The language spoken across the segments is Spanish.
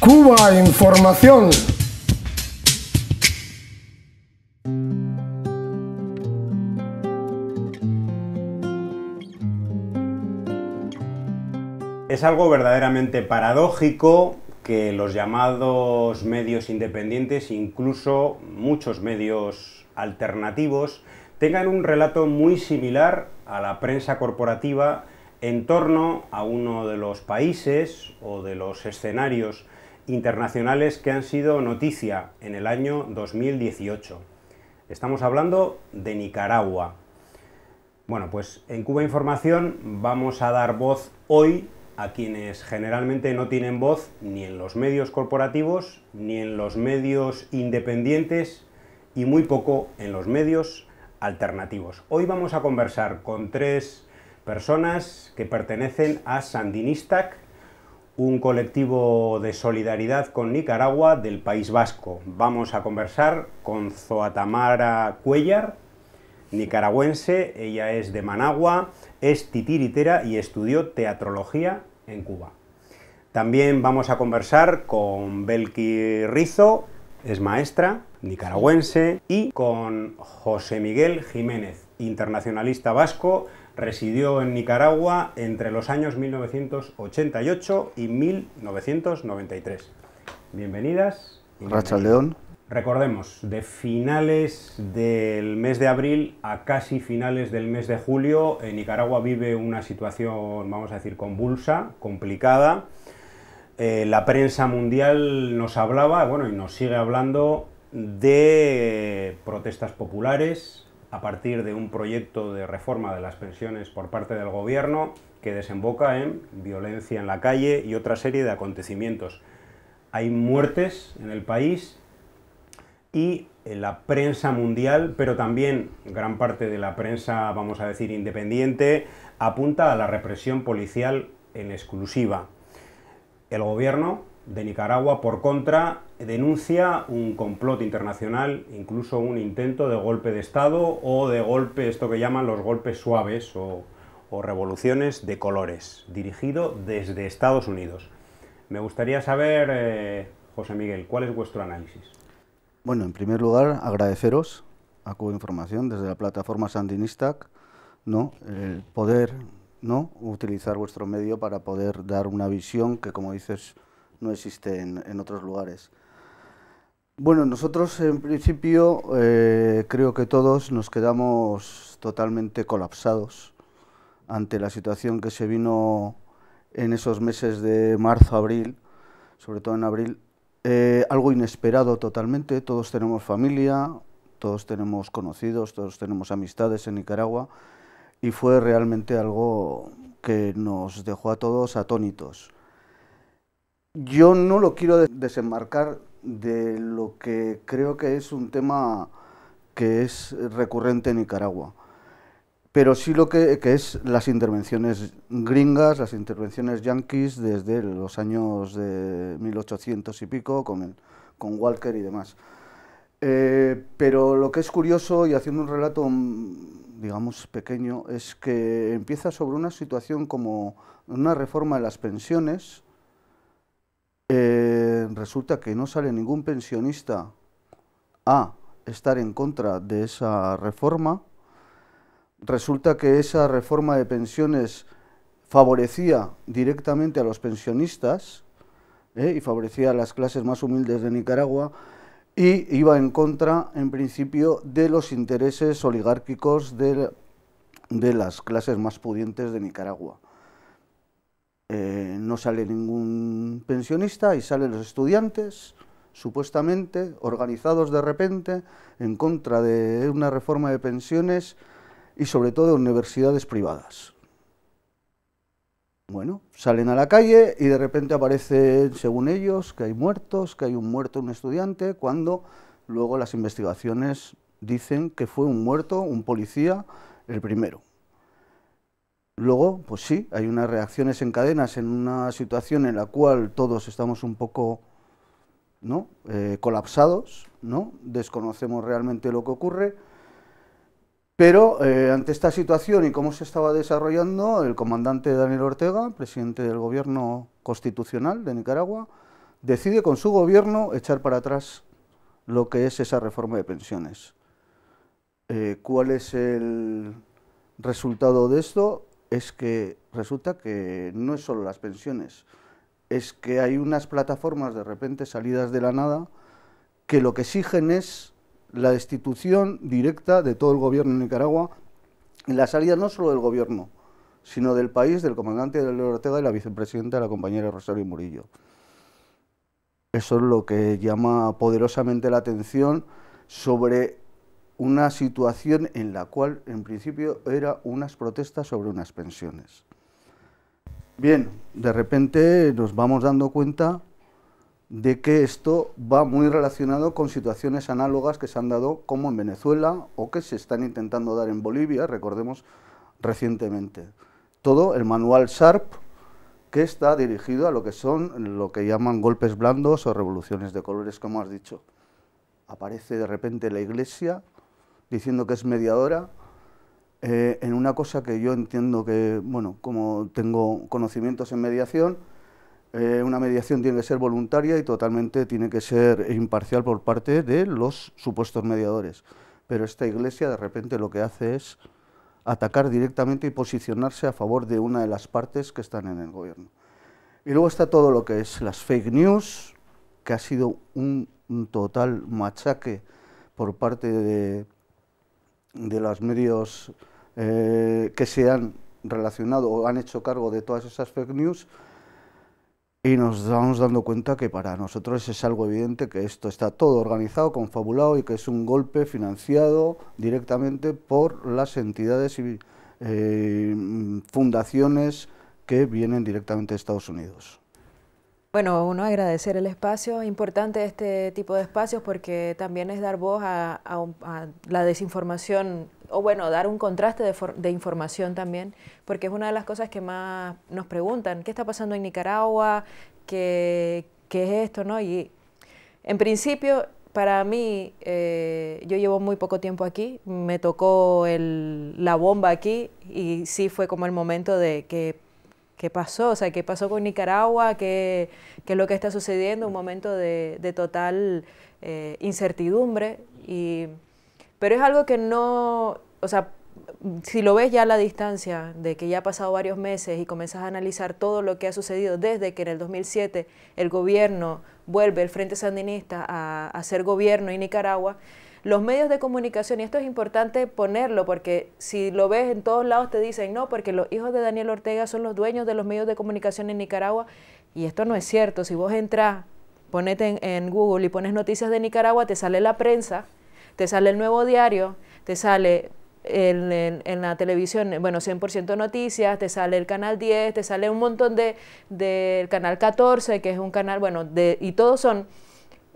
Cuba Información. Es algo verdaderamente paradójico que los llamados medios independientes, incluso muchos medios alternativos, tengan un relato muy similar a la prensa corporativa en torno a uno de los países o de los escenarios internacionales que han sido noticia en el año 2018. Estamos hablando de Nicaragua. Bueno, pues en Cuba Información vamos a dar voz hoy a quienes generalmente no tienen voz ni en los medios corporativos, ni en los medios independientes y muy poco en los medios alternativos. Hoy vamos a conversar con tres personas que pertenecen a Sandinistac, un colectivo de solidaridad con Nicaragua del País Vasco. Vamos a conversar con Zoatamara Cuellar, nicaragüense, ella es de Managua, es titiritera y estudió teatrología en Cuba. También vamos a conversar con Belki Rizo, es maestra nicaragüense, y con José Miguel Jiménez, internacionalista vasco residió en Nicaragua entre los años 1988 y 1993. Bienvenidas. Racha León. Recordemos, de finales del mes de abril a casi finales del mes de julio, en Nicaragua vive una situación, vamos a decir, convulsa, complicada. Eh, la prensa mundial nos hablaba, bueno, y nos sigue hablando de protestas populares, a partir de un proyecto de reforma de las pensiones por parte del gobierno que desemboca en violencia en la calle y otra serie de acontecimientos. Hay muertes en el país y la prensa mundial, pero también gran parte de la prensa, vamos a decir, independiente, apunta a la represión policial en exclusiva. El gobierno de Nicaragua, por contra, denuncia un complot internacional, incluso un intento de golpe de Estado o de golpe, esto que llaman los golpes suaves o, revoluciones de colores, dirigido desde Estados Unidos. Me gustaría saber, eh, José Miguel, ¿cuál es vuestro análisis? Bueno, en primer lugar, agradeceros a Cuba Información desde la plataforma Sandinista, ¿no? el poder ¿no? utilizar vuestro medio para poder dar una visión que, como dices, no existe en, otros lugares. Bueno, nosotros en principio eh, creo que todos nos quedamos totalmente colapsados ante la situación que se vino en esos meses de marzo, abril, sobre todo en abril, eh, algo inesperado totalmente. Todos tenemos familia, todos tenemos conocidos, todos tenemos amistades en Nicaragua y fue realmente algo que nos dejó a todos atónitos. Yo no lo quiero desembarcar de lo que creo que es un tema que es recurrente en Nicaragua, pero sí lo que, es las intervenciones gringas, las intervenciones yanquis desde los años de 1800 y pico con, Walker y demás. Eh, pero lo que es curioso, y haciendo un relato, mm, digamos, pequeño, es que empieza sobre una situación como una reforma de las pensiones, eh, resulta que no sale ningún pensionista a estar en contra de esa reforma. Resulta que esa reforma de pensiones favorecía directamente a los pensionistas eh, y favorecía a las clases más humildes de Nicaragua y iba en contra, en principio, de los intereses oligárquicos de las clases más pudientes de Nicaragua. Eh, no sale ningún pensionista y salen los estudiantes, supuestamente, organizados de repente, en contra de una reforma de pensiones y sobre todo universidades privadas. Bueno, salen a la calle y de repente aparecen, según ellos, que hay muertos, que hay un muerto, un estudiante, cuando luego las investigaciones dicen que fue un muerto, un policía, el primero. Luego, pues sí, hay unas reacciones en cadenas en una situación en la cual todos estamos un poco ¿no? Eh, colapsados, ¿no? desconocemos realmente lo que ocurre, pero eh, ante esta situación y cómo se estaba desarrollando, el comandante Daniel Ortega, presidente del gobierno constitucional de Nicaragua, decide con su gobierno echar para atrás lo que es esa reforma de pensiones. Eh, ¿Cuál es el resultado de esto? es que resulta que no es solo las pensiones, es que hay unas plataformas de repente salidas de la nada que lo que exigen es la destitución directa de todo el gobierno de Nicaragua y la salida no solo del gobierno, sino del país, del comandante de Ortega y la vicepresidenta, la compañera Rosario Murillo. Eso es lo que llama poderosamente la atención sobre una situación en la cual en principio era unas protestas sobre unas pensiones. Bien, de repente nos vamos dando cuenta de que esto va muy relacionado con situaciones análogas que se han dado como en Venezuela o que se están intentando dar en Bolivia, recordemos recientemente. Todo el manual SARP que está dirigido a lo que son lo que llaman golpes blandos o revoluciones de colores, como has dicho. Aparece de repente la iglesia diciendo que es mediadora eh, en una cosa que yo entiendo que, bueno, como tengo conocimientos en mediación, eh, una mediación tiene que ser voluntaria y totalmente tiene que ser imparcial por parte de los supuestos mediadores. Pero esta iglesia de repente lo que hace es atacar directamente y posicionarse a favor de una de las partes que están en el gobierno. Y luego está todo lo que es las fake news, que ha sido un total machaque por parte de, de los medios eh, que se han relacionado o han hecho cargo de todas esas fake news y nos vamos dando cuenta que para nosotros es algo evidente que esto está todo organizado, confabulado y que es un golpe financiado directamente por las entidades y eh, fundaciones que vienen directamente de Estados Unidos. Bueno, uno agradecer el espacio, importante este tipo de espacios porque también es dar voz a, la desinformación o bueno, dar un contraste de, información también, porque es una de las cosas que más nos preguntan, ¿qué está pasando en Nicaragua? ¿Qué, es esto? ¿no? Y en principio, para mí, eh, yo llevo muy poco tiempo aquí, me tocó la bomba aquí y sí fue como el momento de que qué pasó, o sea, qué pasó con Nicaragua, qué, es lo que está sucediendo, un momento de, total eh, incertidumbre. Y, pero es algo que no, o sea, si lo ves ya a la distancia, de que ya ha pasado varios meses y comenzas a analizar todo lo que ha sucedido desde que en el 2007 el gobierno vuelve, el Frente Sandinista, a, a ser gobierno en Nicaragua, los medios de comunicación, y esto es importante ponerlo, porque si lo ves en todos lados te dicen, no, porque los hijos de Daniel Ortega son los dueños de los medios de comunicación en Nicaragua, y esto no es cierto. Si vos entras, ponete en, Google y pones noticias de Nicaragua, te sale la prensa, te sale el nuevo diario, te sale en, en, la televisión, bueno, 100% noticias, te sale el canal 10, te sale un montón de del canal 14, que es un canal, bueno, de, y todos son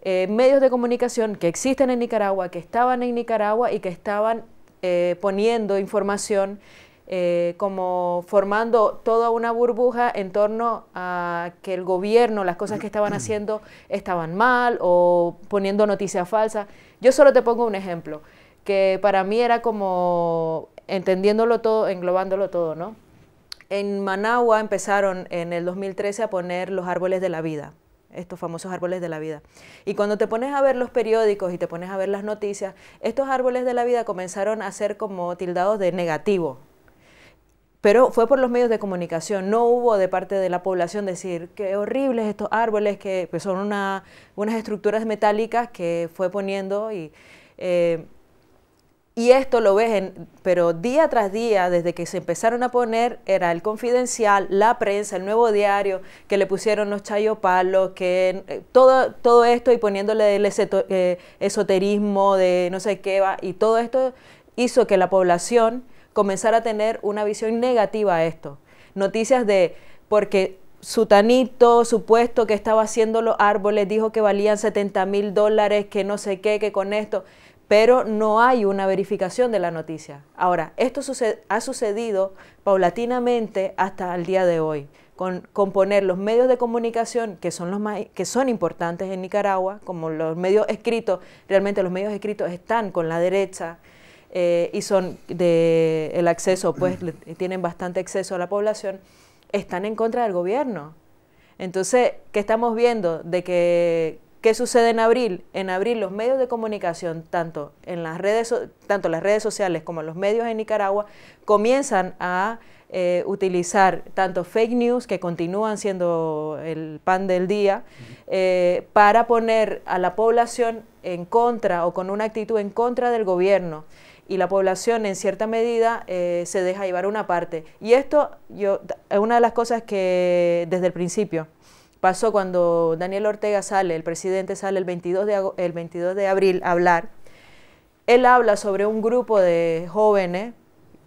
eh, medios de comunicación que existen en Nicaragua, que estaban en Nicaragua y que estaban eh, poniendo información eh, como formando toda una burbuja en torno a que el gobierno, las cosas que estaban haciendo estaban mal o poniendo noticias falsas. Yo solo te pongo un ejemplo, que para mí era como entendiéndolo todo, englobándolo todo, ¿no? En Managua empezaron en el 2013 a poner los árboles de la vida estos famosos árboles de la vida. Y cuando te pones a ver los periódicos y te pones a ver las noticias, estos árboles de la vida comenzaron a ser como tildados de negativo. Pero fue por los medios de comunicación, no hubo de parte de la población decir qué horribles estos árboles, que son unas estructuras metálicas que fue poniendo y eh, y esto lo ves, pero día tras día, desde que se empezaron a poner, era el confidencial, la prensa, el nuevo diario, que le pusieron los chayo palos, que eh, todo, todo esto y poniéndole el eh, esoterismo de no sé qué va, y todo esto hizo que la población comenzara a tener una visión negativa a esto. Noticias de, porque su tanito, supuesto que estaba haciendo los árboles, dijo que valían 70 mil dólares, que no sé qué, que con esto pero no hay una verificación de la noticia. Ahora, esto ha sucedido paulatinamente hasta el día de hoy, con, poner los medios de comunicación, que son, los que son importantes en Nicaragua, como los medios escritos, realmente los medios escritos están con la derecha eh, y son de el acceso, pues tienen bastante acceso a la población, están en contra del gobierno. Entonces, ¿qué estamos viendo? De que ¿Qué sucede en abril? En abril los medios de comunicación, tanto, en las, redes, tanto las redes sociales como los medios en Nicaragua, comienzan a eh, utilizar tanto fake news, que continúan siendo el pan del día, eh, para poner a la población en contra o con una actitud en contra del gobierno. Y la población en cierta medida eh, se deja llevar una parte. Y esto yo, es una de las cosas que desde el principio Pasó cuando Daniel Ortega sale, el presidente sale el 22 de, el 22 de abril a hablar. Él habla sobre un grupo de jóvenes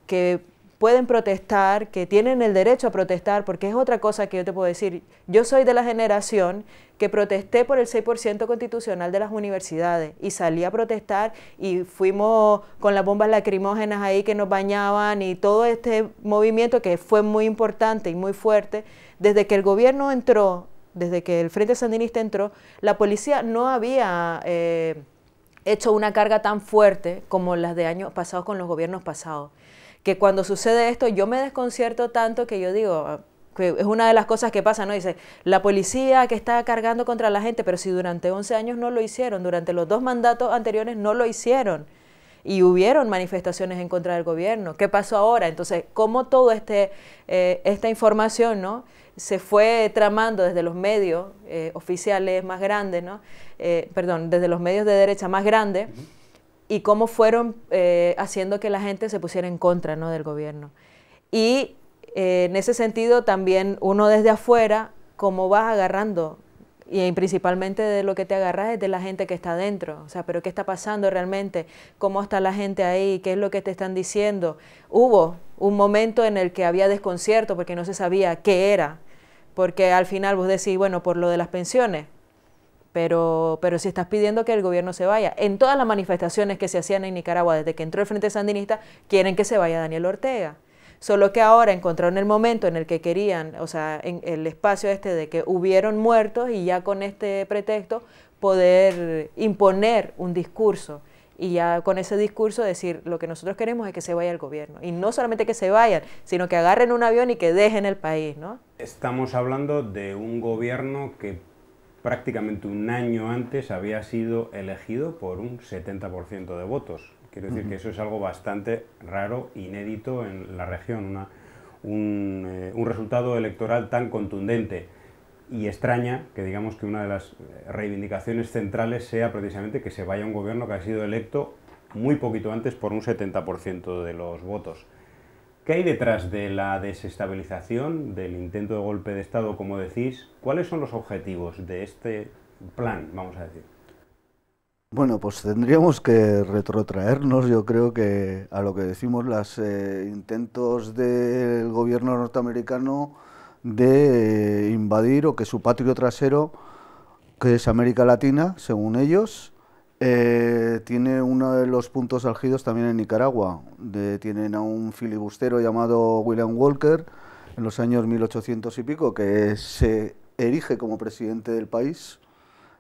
que pueden protestar, que tienen el derecho a protestar, porque es otra cosa que yo te puedo decir. Yo soy de la generación que protesté por el 6% constitucional de las universidades y salí a protestar y fuimos con las bombas lacrimógenas ahí que nos bañaban y todo este movimiento que fue muy importante y muy fuerte. Desde que el gobierno entró desde que el Frente Sandinista entró, la policía no había eh, hecho una carga tan fuerte como las de años pasados con los gobiernos pasados. Que cuando sucede esto yo me desconcierto tanto que yo digo, ah, es una de las cosas que pasa, ¿no? Dice, la policía que está cargando contra la gente, pero si durante 11 años no lo hicieron, durante los dos mandatos anteriores no lo hicieron y hubieron manifestaciones en contra del gobierno. ¿Qué pasó ahora? Entonces, ¿cómo toda este, eh, esta información, ¿no? se fue tramando desde los medios eh, oficiales más grandes, eh, perdón, desde los medios de derecha más grandes, y cómo fueron eh, haciendo que la gente se pusiera en contra del gobierno. Y en ese sentido también uno desde afuera, cómo vas agarrando y principalmente de lo que te agarras es de la gente que está dentro, o sea, pero qué está pasando realmente, cómo está la gente ahí, qué es lo que te están diciendo. Hubo un momento en el que había desconcierto porque no se sabía qué era porque al final vos decís, bueno, por lo de las pensiones, pero, pero si estás pidiendo que el gobierno se vaya, en todas las manifestaciones que se hacían en Nicaragua desde que entró el Frente Sandinista, quieren que se vaya Daniel Ortega. Solo que ahora encontraron el momento en el que querían, o sea, en el espacio este de que hubieron muertos y ya con este pretexto poder imponer un discurso y ya con ese discurso decir lo que nosotros queremos es que se vaya el gobierno. Y no solamente que se vayan, sino que agarren un avión y que dejen el país, Estamos hablando de un gobierno que prácticamente un año antes había sido elegido por un 70% de votos. Quiero decir que eso es algo bastante raro, inédito en la región, un, eh, un resultado electoral tan contundente y extraña que digamos que una de las eh, reivindicaciones centrales sea precisamente que se vaya un gobierno que ha sido electo muy poquito antes por un 70% de los votos. ¿Qué hay detrás de la desestabilización, del intento de golpe de Estado, como decís? ¿Cuáles son los objetivos de este plan, vamos a decir? Bueno, pues tendríamos que retrotraernos, yo creo que a lo que decimos los eh, intentos del gobierno norteamericano de eh, invadir o que su patrio trasero, que es América Latina, según ellos, eh, tiene uno de los puntos algidos también en Nicaragua. De, tienen a un filibustero llamado William Walker en los años 1800 y pico, que se erige como presidente del país,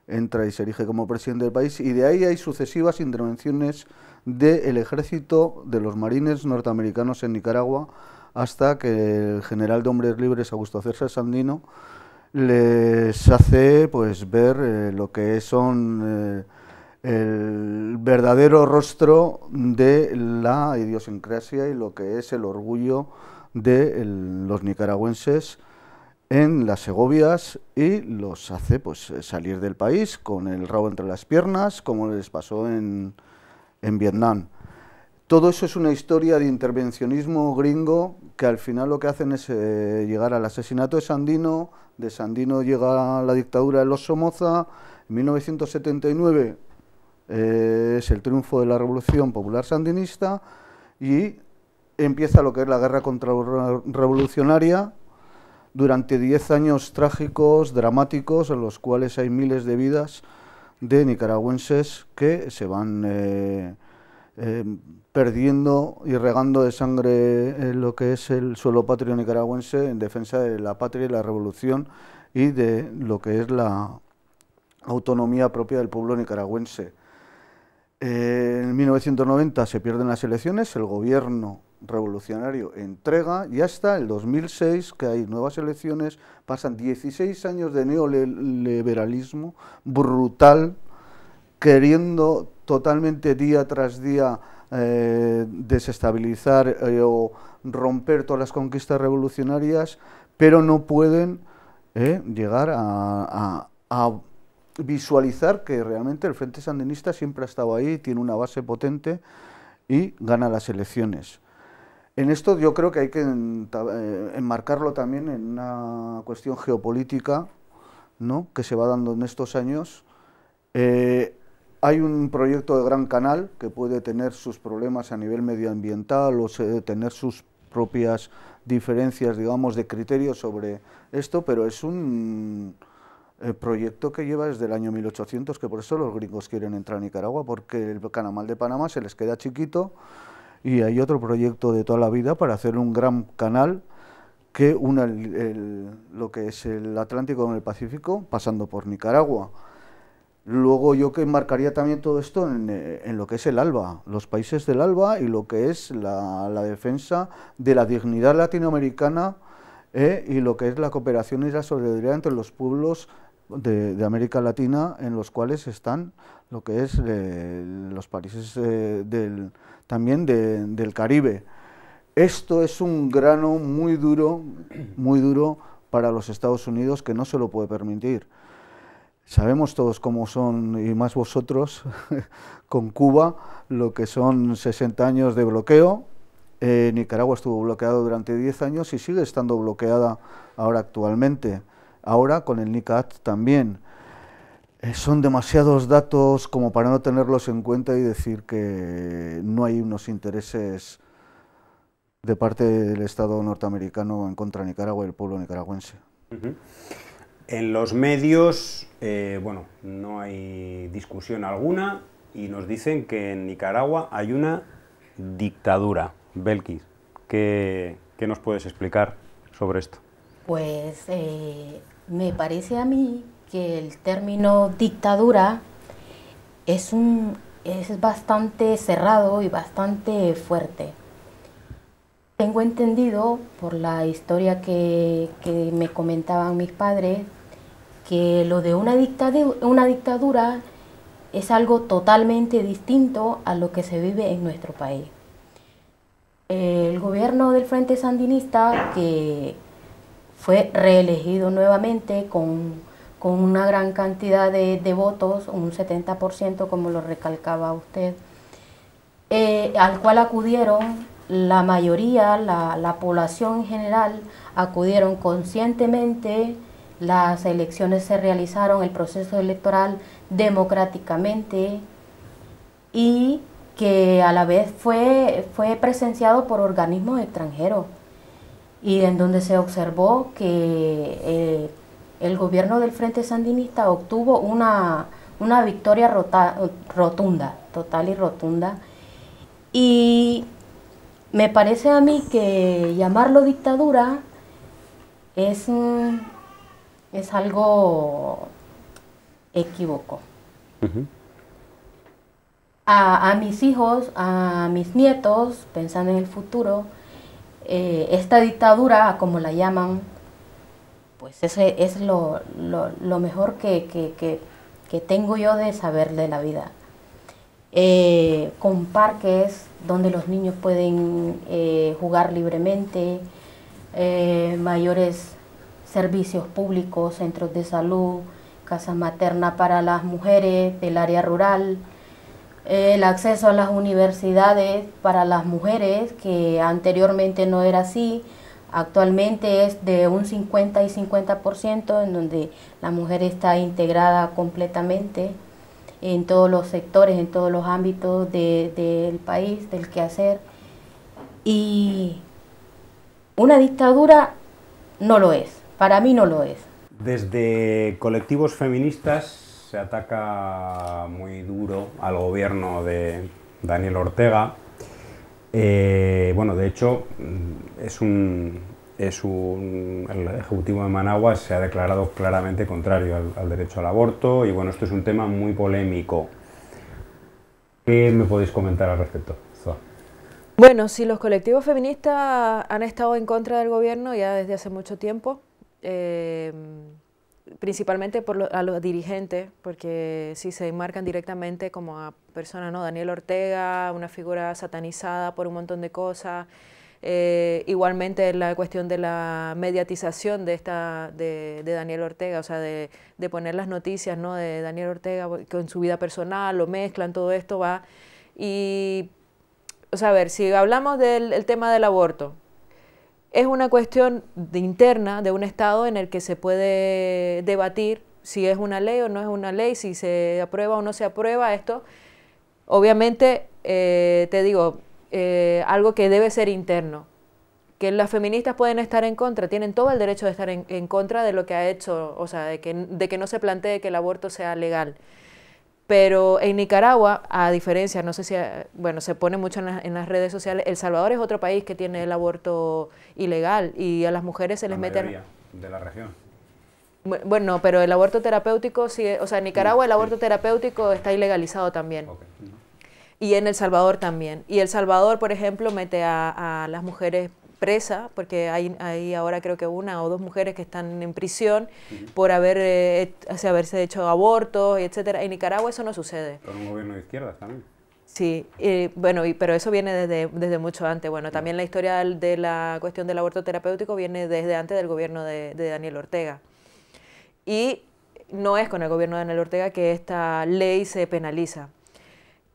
entra y se erige como presidente del país, y de ahí hay sucesivas intervenciones del ejército de los marines norteamericanos en Nicaragua hasta que el general de hombres libres Augusto César Sandino les hace pues ver eh, lo que son eh, el verdadero rostro de la idiosincrasia y lo que es el orgullo de los nicaragüenses en las Segovias y los hace pues salir del país con el rabo entre las piernas, como les pasó en Vietnam. Todo eso es una historia de intervencionismo gringo que al final lo que hacen es eh, llegar al asesinato de Sandino, de Sandino llega la dictadura de los Somoza, en 1979 eh, es el triunfo de la Revolución Popular Sandinista y empieza lo que es la guerra contra revolucionaria durante diez años trágicos, dramáticos, en los cuales hay miles de vidas de nicaragüenses que se van... Eh, Em, perdiendo y regando de sangre eh, lo que es el suelo patrio nicaragüense en defensa de la patria y la revolución y de lo que es la autonomía propia del pueblo nicaragüense. en 1990 se pierden las elecciones, el gobierno revolucionario entrega y hasta el 2006, que hay nuevas elecciones, pasan 16 años de neoliberalismo brutal, queriendo totalmente día tras día eh, desestabilizar eh, o romper todas las conquistas revolucionarias, pero no pueden eh, llegar a, visualizar que realmente el Frente Sandinista siempre ha estado ahí, tiene una base potente y gana las elecciones. En esto yo creo que hay que enmarcarlo también en una cuestión geopolítica ¿no? que se va dando en estos años. Hay un proyecto de Gran Canal que puede tener sus problemas a nivel medioambiental o tener sus propias diferencias, digamos, de criterio sobre esto, pero es un eh, proyecto que lleva desde el año 1800, que por eso los gringos quieren entrar a Nicaragua, porque el canal de Panamá se les queda chiquito y hay otro proyecto de toda la vida para hacer un gran canal que una lo que es el Atlántico con el Pacífico, pasando por Nicaragua. Luego yo que marcaría también todo esto eh, en, lo que es el ALBA, los países del ALBA y lo que es la, defensa de la dignidad latinoamericana eh, y lo que es la cooperación y la solidaridad entre los pueblos de, América Latina en los cuales están lo que es eh, los países también del Caribe. Esto es un grano muy duro, muy duro para los Estados Unidos que no se lo puede permitir. Sabemos todos cómo son, y más vosotros, con Cuba, lo que son 60 años de bloqueo. Eh, Nicaragua estuvo bloqueada durante 10 años y sigue estando bloqueada ahora actualmente. Ahora con el NICAT también. Eh, son demasiados datos como para no tenerlos en cuenta y decir que no hay unos intereses de parte del Estado norteamericano en contra de Nicaragua y el pueblo nicaragüense. En los medios eh, bueno, no hay discusión alguna y nos dicen que en Nicaragua hay una dictadura. Belkis, ¿qué, nos puedes explicar sobre esto? Pues eh, me parece a mí que el término dictadura es, es bastante cerrado y bastante fuerte. Tengo entendido por la historia que, que me comentaban mis padres que lo de una, dictadura, una dictadura es algo totalmente distinto a lo que se vive en nuestro país. El gobierno del Frente Sandinista, que fue reelegido nuevamente con, una gran cantidad de, votos, un 70% como lo recalcaba usted, eh, al cual acudieron la mayoría, la, la población en general, acudieron conscientemente las elecciones se realizaron, el proceso electoral democráticamente y que a la vez fue, fue presenciado por organismos extranjeros y en donde se observó que eh, el gobierno del Frente Sandinista obtuvo una, victoria rotunda, total y rotunda. Y me parece a mí que llamarlo dictadura es... un es algo equívoco. a, mis hijos, a mis nietos, pensando en el futuro, eh, esta dictadura, como la llaman, pues ese es lo, mejor que, que, tengo yo de saber de la vida. Eh, con parques donde los niños pueden eh, jugar libremente, mayores servicios públicos, centros de salud, casas maternas para las mujeres del área rural, el acceso a las universidades para las mujeres, que anteriormente no era así, actualmente es de un 50 y 50%, en donde la mujer está integrada completamente en todos los sectores, en todos los ámbitos del país, del quehacer. Y una dictadura no lo es. Para mí no lo es. Desde colectivos feministas se ataca muy duro al gobierno de Daniel Ortega. Eh, bueno, de hecho, mm, es un, es un, el Ejecutivo de Managua se ha declarado claramente contrario al, derecho al aborto y bueno, esto es un tema muy polémico. ¿Qué me podéis comentar al respecto? Bueno, si los colectivos feministas han estado en contra del gobierno ya desde hace mucho tiempo, Em, principalmente a los dirigentes, porque si se enmarcan directamente como a personas, ¿no? Daniel Ortega, una figura satanizada por un montón de cosas. Eh, igualmente la cuestión de la mediatización de esta de, Daniel Ortega, o sea, de, de, poner las noticias ¿no? de Daniel Ortega con su vida personal, lo mezclan, todo esto va. Y, o sea, a ver, si hablamos del tema del aborto, es una cuestión interna de un Estado en el que se puede debatir si es una ley o no es una ley, si se aprueba o no se aprueba esto. Obviamente, eh, te digo, eh, algo que debe ser interno. Que las feministas pueden estar en contra, tienen todo el derecho de estar en, en contra de lo que ha hecho, o sea, de que, de que no se plantee que el aborto sea legal. Pero en Nicaragua, a diferencia, no sé si, bueno, se pone mucho en, las redes sociales, El Salvador es otro país que tiene el aborto ilegal y a las mujeres se les mete... de la región. Bueno, pero el aborto terapéutico sí o sea, en Nicaragua el aborto terapéutico está ilegalizado también. Y en El Salvador también. Y El Salvador, por ejemplo, mete a, a las mujeres presa, porque hay, ahora creo que una o dos mujeres que están en prisión por haber, eh, haberse hecho abortos, etcétera. En Nicaragua eso no sucede. Con un gobierno de izquierda también. Sí, eh, bueno, y, pero eso viene desde, mucho antes. Bueno, también la historia de la cuestión del aborto terapéutico viene desde antes del gobierno de, Daniel Ortega. Y no es con el gobierno de Daniel Ortega que esta ley se penaliza,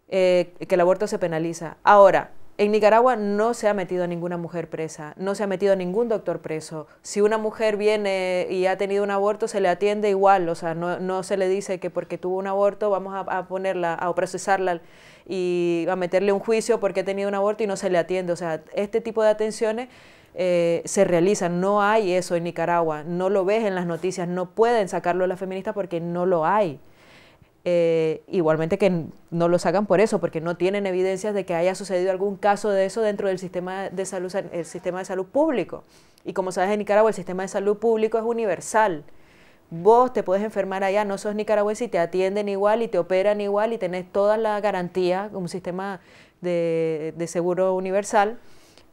eh, que el aborto se penaliza. Ahora, en Nicaragua no se ha metido a ninguna mujer presa, no se ha metido a ningún doctor preso. Si una mujer viene y ha tenido un aborto, se le atiende igual, o sea, no, se le dice que porque tuvo un aborto vamos a, ponerla a procesarla y a meterle un juicio porque ha tenido un aborto y no se le atiende. O sea, este tipo de atenciones eh, se realizan, no hay eso en Nicaragua, no lo ves en las noticias, no pueden sacarlo la feminista porque no lo hay. Eh, igualmente que no lo hagan por eso, porque no tienen evidencias de que haya sucedido algún caso de eso dentro del sistema de salud, el sistema de salud público. Y como sabes, en Nicaragua el sistema de salud público es universal. Vos te puedes enfermar allá, no sos nicaragüense y te atienden igual y te operan igual y tenés toda la garantía, un sistema de seguro universal.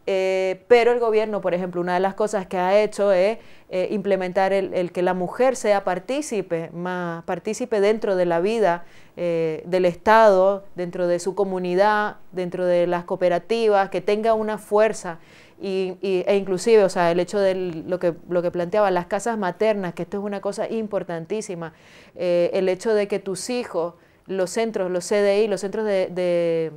Eh, pero el gobierno, por ejemplo, una de las cosas que ha hecho es eh, implementar el, que la mujer sea partícipe, más partícipe dentro de la vida eh, del Estado, dentro de su comunidad, dentro de las cooperativas, que tenga una fuerza. e inclusive, o sea, el hecho de lo que, lo que planteaba, las casas maternas, que esto es una cosa importantísima, el hecho de que tus hijos, los centros, los CDI, los centros de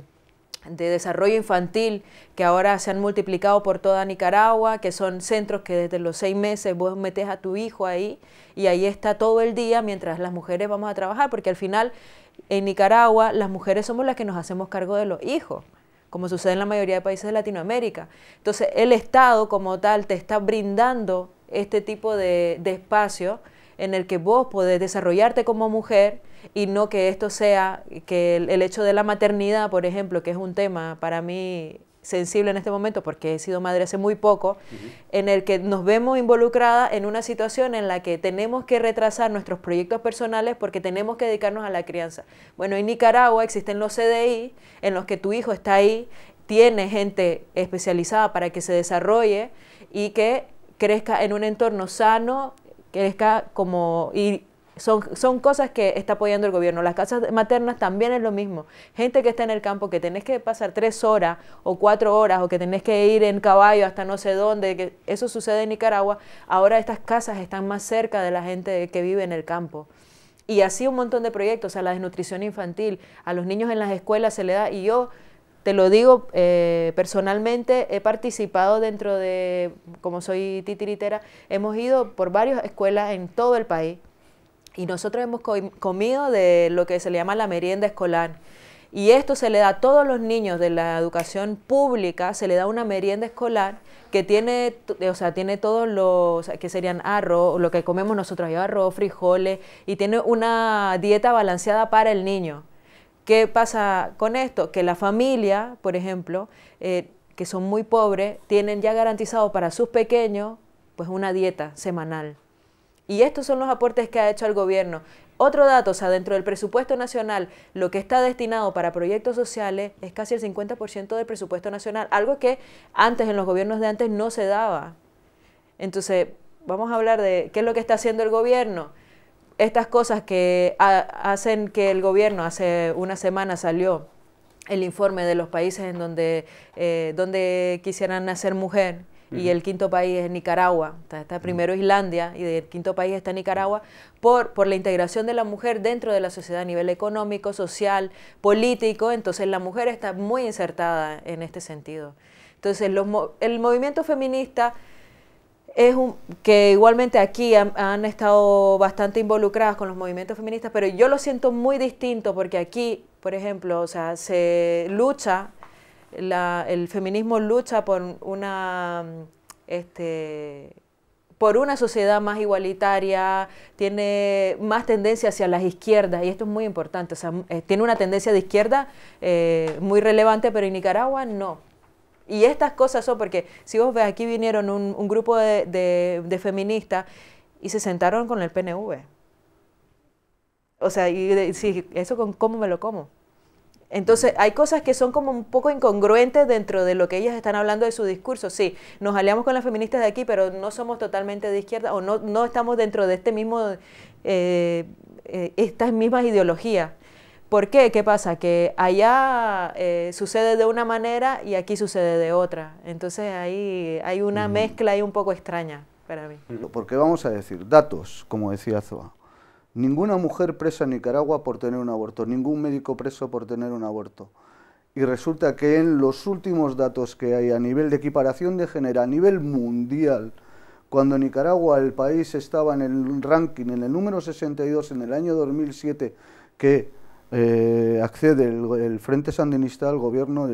de desarrollo infantil que ahora se han multiplicado por toda Nicaragua, que son centros que desde los seis meses vos metes a tu hijo ahí y ahí está todo el día mientras las mujeres vamos a trabajar, porque al final en Nicaragua las mujeres somos las que nos hacemos cargo de los hijos como sucede en la mayoría de países de Latinoamérica. Entonces, el Estado como tal te está brindando este tipo de, de espacio en el que vos podés desarrollarte como mujer y no que esto sea, que el, hecho de la maternidad, por ejemplo, que es un tema para mí sensible en este momento porque he sido madre hace muy poco, en el que nos vemos involucrada en una situación en la que tenemos que retrasar nuestros proyectos personales porque tenemos que dedicarnos a la crianza. Bueno, en Nicaragua existen los CDI en los que tu hijo está ahí, tiene gente especializada para que se desarrolle y que crezca en un entorno sano, crezca como... Y son, son cosas que está apoyando el gobierno. Las casas maternas también es lo mismo. Gente que está en el campo, que tenés que pasar tres horas o cuatro horas o que tenés que ir en caballo hasta no sé dónde, que eso sucede en Nicaragua, ahora estas casas están más cerca de la gente que vive en el campo y así un montón de proyectos, a la desnutrición infantil, a los niños en las escuelas se le da, y yo te lo digo eh, personalmente, he participado dentro de, como soy titiritera, hemos ido por varias escuelas en todo el país y nosotros hemos comido de lo que se le llama la merienda escolar. Y esto se le da a todos los niños de la educación pública, se le da una merienda escolar que tiene, o sea, tiene todos los, que serían arroz, lo que comemos nosotros, arroz, frijoles, y tiene una dieta balanceada para el niño. ¿Qué pasa con esto? Que la familia, por ejemplo, eh, que son muy pobres, tienen ya garantizado para sus pequeños pues una dieta semanal. Y estos son los aportes que ha hecho el gobierno. Otro dato, o sea, dentro del presupuesto nacional, lo que está destinado para proyectos sociales es casi el 50% del presupuesto nacional, algo que antes, en los gobiernos de antes, no se daba. Entonces, vamos a hablar de qué es lo que está haciendo el gobierno estas cosas que hacen que el gobierno hace una semana salió el informe de los países en donde, eh, donde quisieran nacer mujer y el quinto país es Nicaragua, está, primero Islandia y el quinto país está Nicaragua, por, por la integración de la mujer dentro de la sociedad a nivel económico, social, político, entonces la mujer está muy insertada en este sentido. Entonces el movimiento feminista es un, que igualmente aquí han, estado bastante involucradas con los movimientos feministas, pero yo lo siento muy distinto porque aquí, por ejemplo, o sea, se lucha, el feminismo lucha por una, este, por una sociedad más igualitaria, tiene más tendencia hacia las izquierdas, y esto es muy importante, eh, tiene una tendencia de izquierda eh, muy relevante, pero en Nicaragua no. Y estas cosas son porque, si vos ves, aquí vinieron un, grupo de, feministas y se sentaron con el PNV. O sea, y eso con cómo me lo como. Entonces, hay cosas que son como un poco incongruentes dentro de lo que ellas están hablando de su discurso. Sí, nos aliamos con las feministas de aquí, pero no somos totalmente de izquierda o no, no estamos dentro de este mismo, eh, eh, estas mismas ideologías. ¿Por qué? ¿Qué pasa? Que allá eh, sucede de una manera y aquí sucede de otra. Entonces ahí hay una mezcla ahí un poco extraña para mí. Porque vamos a decir, datos, como decía Zoa. Ninguna mujer presa en Nicaragua por tener un aborto, ningún médico preso por tener un aborto. Y resulta que en los últimos datos que hay a nivel de equiparación de género, a nivel mundial, cuando Nicaragua, el país, estaba en el ranking, en el número 62 en el año 2007, que eh, accede el, Frente Sandinista al gobierno,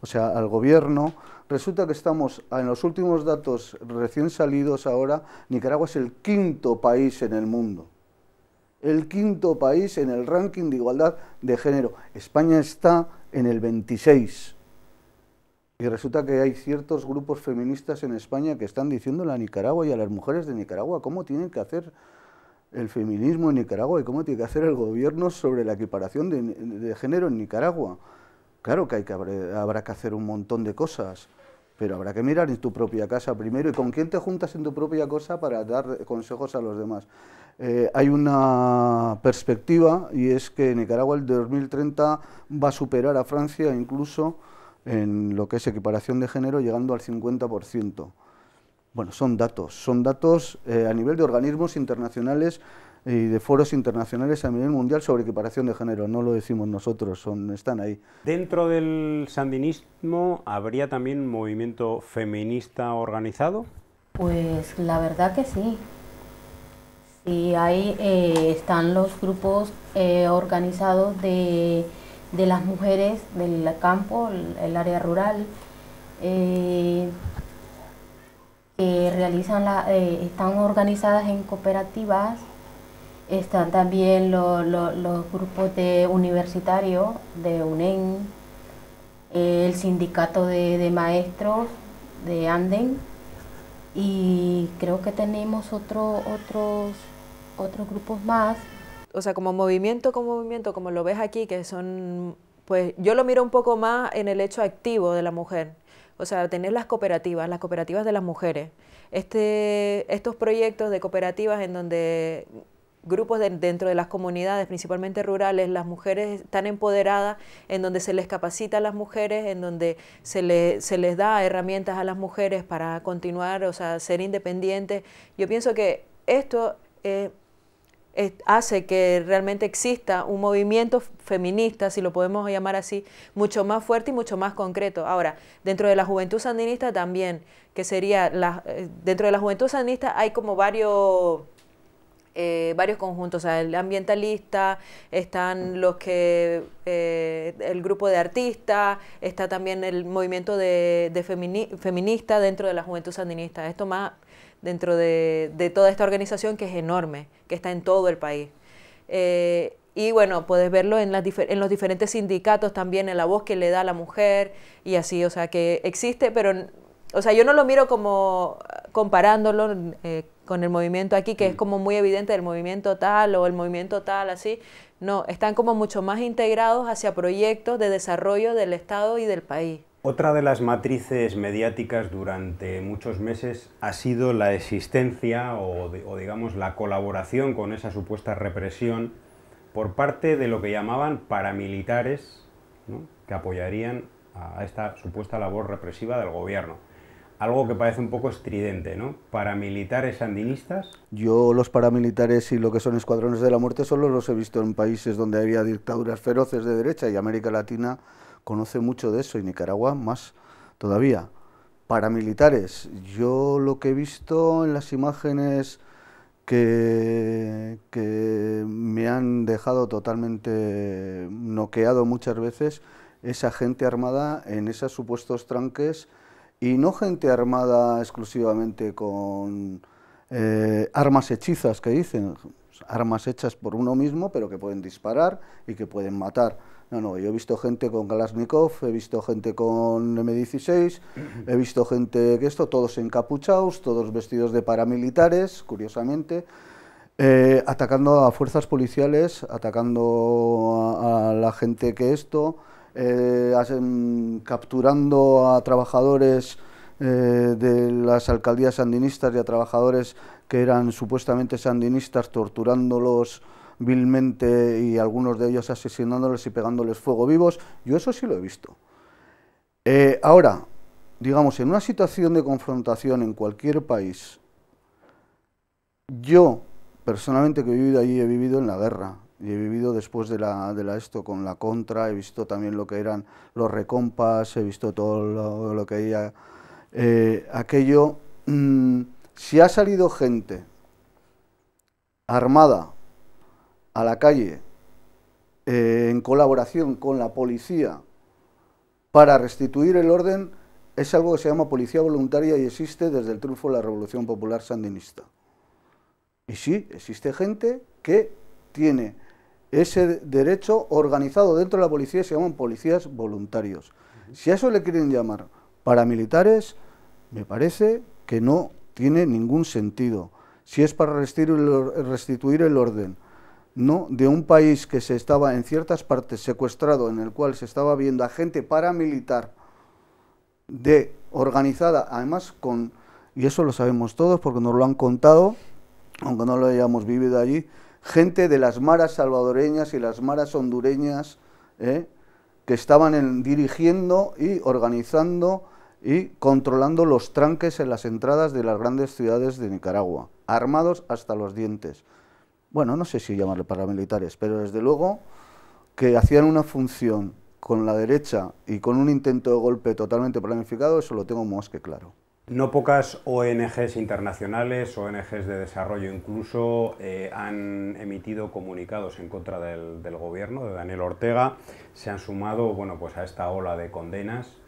o sea, al gobierno, resulta que estamos, ah, en los últimos datos recién salidos ahora, Nicaragua es el quinto país en el mundo, el quinto país en el ranking de igualdad de género. España está en el 26. Y resulta que hay ciertos grupos feministas en España que están diciéndole a Nicaragua y a las mujeres de Nicaragua cómo tienen que hacer el feminismo en Nicaragua y cómo tiene que hacer el gobierno sobre la equiparación de, género en Nicaragua. Claro que, hay que habrá que hacer un montón de cosas, pero habrá que mirar en tu propia casa primero y con quién te juntas en tu propia casa para dar consejos a los demás. Eh, hay una perspectiva y es que Nicaragua el 2030 va a superar a Francia incluso en lo que es equiparación de género llegando al 50%. Bueno, son datos, son datos eh, a nivel de organismos internacionales y de foros internacionales a nivel mundial sobre equiparación de género, no lo decimos nosotros, son, están ahí. ¿Dentro del sandinismo habría también movimiento feminista organizado? Pues la verdad que sí. Sí, ahí eh, están los grupos eh, organizados de, las mujeres del campo, el, área rural realizan la, eh, están organizadas en cooperativas, están también los grupos de universitarios de UNEN, el sindicato de, maestros de Anden y creo que tenemos otro, otros, otros grupos más. O sea, como movimiento, con movimiento, como lo ves aquí, que son, pues yo lo miro un poco más en el hecho activo de la mujer, o sea, tener las cooperativas, las cooperativas de las mujeres, este, estos proyectos de cooperativas en donde grupos dentro de las comunidades, principalmente rurales, las mujeres están empoderadas, en donde se les capacita a las mujeres, en donde se, se les da herramientas a las mujeres para continuar, o sea, ser independientes. Yo pienso que esto... es hace que realmente exista un movimiento feminista, si lo podemos llamar así, mucho más fuerte y mucho más concreto. Ahora, dentro de la juventud sandinista también, que sería, la, eh, dentro de la juventud sandinista hay como varios... Eh, varios conjuntos, el ambientalista, están los que, eh, el grupo de artistas, está también el movimiento de, feminista dentro de la juventud sandinista, esto más dentro de, toda esta organización que es enorme, que está en todo el país. Eh, y bueno, puedes verlo en, los diferentes sindicatos también, en la voz que le da la mujer y así, o sea, que existe, pero, o sea, yo no lo miro como comparándolo eh, con el movimiento aquí, que es mm. como muy evidente el movimiento tal o el movimiento tal, así. No, están como mucho más integrados hacia proyectos de desarrollo del Estado y del país. Otra de las matrices mediáticas durante muchos meses ha sido la existencia o, digamos la colaboración con esa supuesta represión por parte de lo que llamaban paramilitares que apoyarían a esta supuesta labor represiva del gobierno. Algo que parece un poco estridente, ¿no? ¿Paramilitares sandinistas? Yo los paramilitares y lo que son escuadrones de la muerte solo los he visto en países donde había dictaduras feroces de derecha y América Latina conoce mucho de eso y Nicaragua más todavía. Paramilitares, yo lo que he visto en las imágenes que, que me han dejado totalmente noqueado muchas veces esa gente armada en esos supuestos tranques y no gente armada exclusivamente con eh, armas hechizas que dicen, armas hechas por uno mismo pero que pueden disparar y que pueden matar. No, no, yo he visto gente con Kalashnikov, he visto gente con M16, he visto gente que esto, todos encapuchados, todos vestidos de paramilitares, curiosamente, eh, atacando a fuerzas policiales, atacando a, la gente que esto, eh, mm, capturando a trabajadores eh, de las alcaldías sandinistas y a trabajadores que eran supuestamente sandinistas, torturándolos vilmente y algunos de ellos asesinándoles y pegándoles fuego vivos. Yo eso sí lo he visto. Eh, ahora, digamos, en una situación de confrontación en cualquier país, yo personalmente que he vivido allí he vivido en la guerra, y he vivido después de la, esto con la contra, he visto también lo que eran los recompas, he visto todo lo, que había, eh, aquello. Mm, si ha salido gente armada a la calle eh, en colaboración con la policía para restituir el orden es algo que se llama policía voluntaria y existe desde el triunfo de la Revolución Popular Sandinista. Y sí, existe gente que tiene ese derecho organizado dentro de la policía y se llaman policías voluntarios. Si a eso le quieren llamar paramilitares, me parece que no tiene ningún sentido. Si es para restituir el orden ¿no? de un país que se estaba en ciertas partes secuestrado, en el cual se estaba viendo a gente paramilitar de organizada, además con, y eso lo sabemos todos porque nos lo han contado, aunque no lo hayamos vivido allí, gente de las maras salvadoreñas y las maras hondureñas ¿eh? que estaban dirigiendo y organizando y controlando los tranques en las entradas de las grandes ciudades de Nicaragua, armados hasta los dientes bueno, no sé si llamarle paramilitares, pero desde luego que hacían una función con la derecha y con un intento de golpe totalmente planificado, eso lo tengo más que claro. No pocas ONGs internacionales, ONGs de desarrollo incluso, eh, han emitido comunicados en contra del, del, gobierno de Daniel Ortega. Se han sumado bueno, pues a esta ola de condenas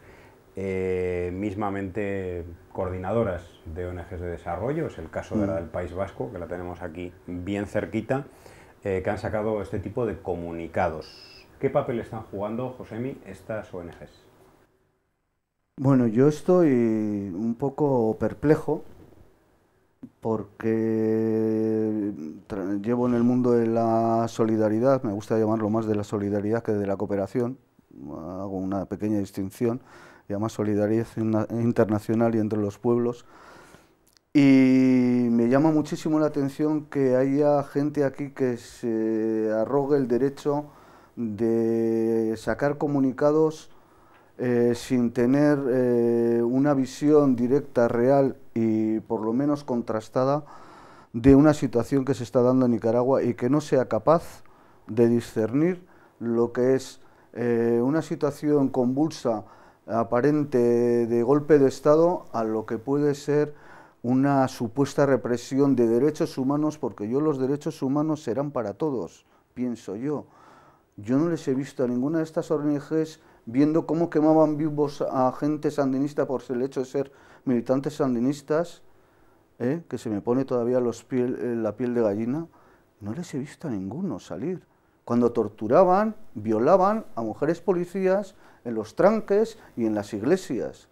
eh, mismamente coordinadoras de ONGs de desarrollo, es el caso de mm. del País Vasco, que la tenemos aquí bien cerquita, eh, que han sacado este tipo de comunicados. ¿Qué papel están jugando, Josemi, estas ONGs? Bueno, yo estoy un poco perplejo porque llevo en el mundo de la solidaridad, me gusta llamarlo más de la solidaridad que de la cooperación, hago una pequeña distinción y solidaridad internacional y entre los pueblos. Y me llama muchísimo la atención que haya gente aquí que se arrogue el derecho de sacar comunicados eh, sin tener eh, una visión directa, real y por lo menos contrastada de una situación que se está dando en Nicaragua y que no sea capaz de discernir lo que es eh, una situación convulsa aparente de golpe de Estado a lo que puede ser una supuesta represión de derechos humanos, porque yo los derechos humanos serán para todos, pienso yo. Yo no les he visto a ninguna de estas ONGs viendo cómo quemaban vivos a gente sandinista por el hecho de ser militantes sandinistas, ¿eh? que se me pone todavía los piel, eh, la piel de gallina, no les he visto a ninguno salir cuando torturaban, violaban a mujeres policías en los tranques y en las iglesias.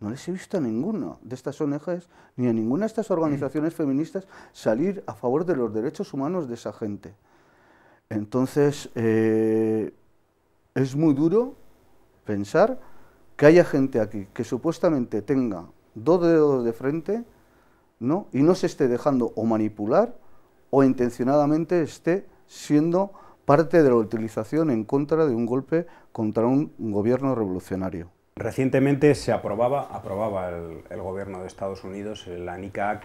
No les he visto a ninguna de estas ONGs ni a ninguna de estas organizaciones feministas salir a favor de los derechos humanos de esa gente. Entonces, eh, es muy duro pensar que haya gente aquí que supuestamente tenga dos dedos de frente ¿no? y no se esté dejando o manipular o intencionadamente esté siendo parte de la utilización en contra de un golpe contra un gobierno revolucionario. Recientemente se aprobaba, aprobaba el, gobierno de Estados Unidos la NICA Act,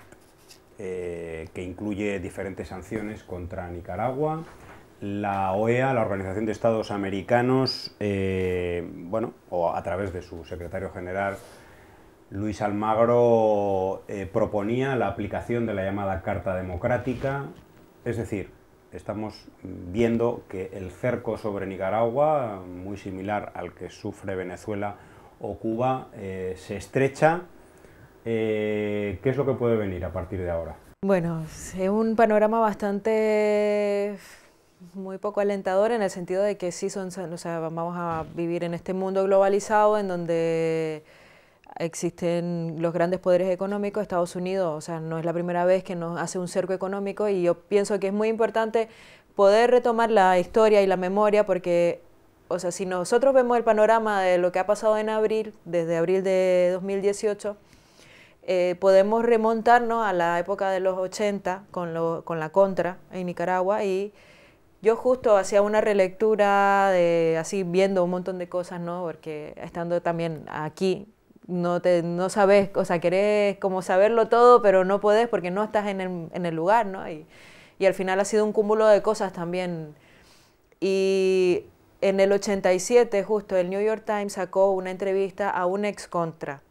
eh, que incluye diferentes sanciones contra Nicaragua, la OEA, la Organización de Estados Americanos, eh, bueno, o a través de su secretario general Luis Almagro, eh, proponía la aplicación de la llamada Carta Democrática, es decir, estamos viendo que el cerco sobre Nicaragua, muy similar al que sufre Venezuela o Cuba, eh, se estrecha. Eh, ¿Qué es lo que puede venir a partir de ahora? Bueno, es un panorama bastante muy poco alentador en el sentido de que sí son, o sea, vamos a vivir en este mundo globalizado en donde existen los grandes poderes económicos, Estados Unidos, o sea, no es la primera vez que nos hace un cerco económico y yo pienso que es muy importante poder retomar la historia y la memoria porque, o sea, si nosotros vemos el panorama de lo que ha pasado en abril, desde abril de 2018, eh, podemos remontarnos a la época de los 80 con, la contra en Nicaragua y yo justo hacía una relectura de así viendo un montón de cosas, Porque estando también aquí no, te, no sabes, o sea, querés como saberlo todo, pero no podés porque no estás en el, el lugar, ¿no? Y, y, al final ha sido un cúmulo de cosas también. Y en el 87, justo, el New York Times sacó una entrevista a un ex contra,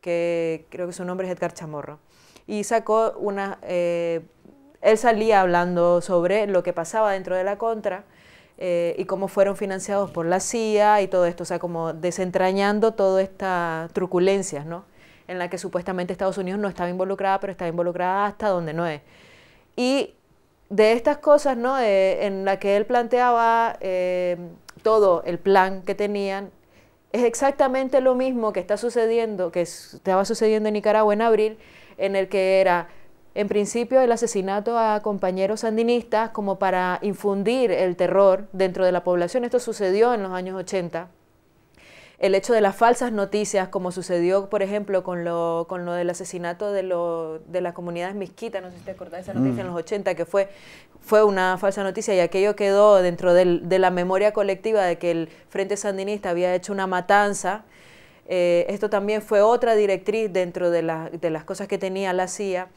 que creo que su nombre es Edgar Chamorro, y sacó una... Eh, él salía hablando sobre lo que pasaba dentro de la contra, eh, y cómo fueron financiados por la CIA y todo esto, o sea, como desentrañando toda esta truculencia, ¿no? En la que supuestamente Estados Unidos no estaba involucrada, pero estaba involucrada hasta donde no es. Y de estas cosas, ¿no? Eh, en la que él planteaba eh, todo el plan que tenían, es exactamente lo mismo que está sucediendo, que estaba sucediendo en Nicaragua en abril, en el que era en principio el asesinato a compañeros sandinistas como para infundir el terror dentro de la población. Esto sucedió en los años 80 el hecho de las falsas noticias, como sucedió, por ejemplo, con lo, del asesinato de, lo, de las comunidades mezquitas, no sé si te esa noticia en mm. los 80, que fue, fue una falsa noticia y aquello quedó dentro de la memoria colectiva de que el Frente Sandinista había hecho una matanza. Eh, esto también fue otra directriz dentro de, de las cosas que tenía la CIA.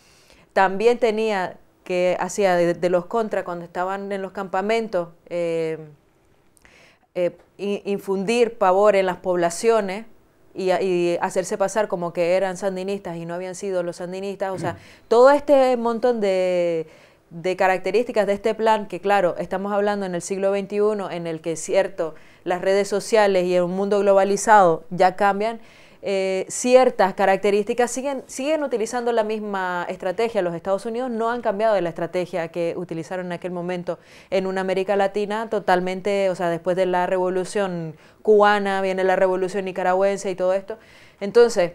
También tenía que hacía de, los contra cuando estaban en los campamentos, eh, eh, infundir pavor en las poblaciones y, hacerse pasar como que eran sandinistas y no habían sido los sandinistas. O sea, todo este montón de, características de este plan, que claro, estamos hablando en el siglo XXI, en el que, cierto, las redes sociales y en un mundo globalizado ya cambian, eh, ciertas características, siguen, siguen utilizando la misma estrategia. Los Estados Unidos no han cambiado de la estrategia que utilizaron en aquel momento en una América Latina totalmente, o sea, después de la revolución cubana, viene la revolución nicaragüense y todo esto. Entonces,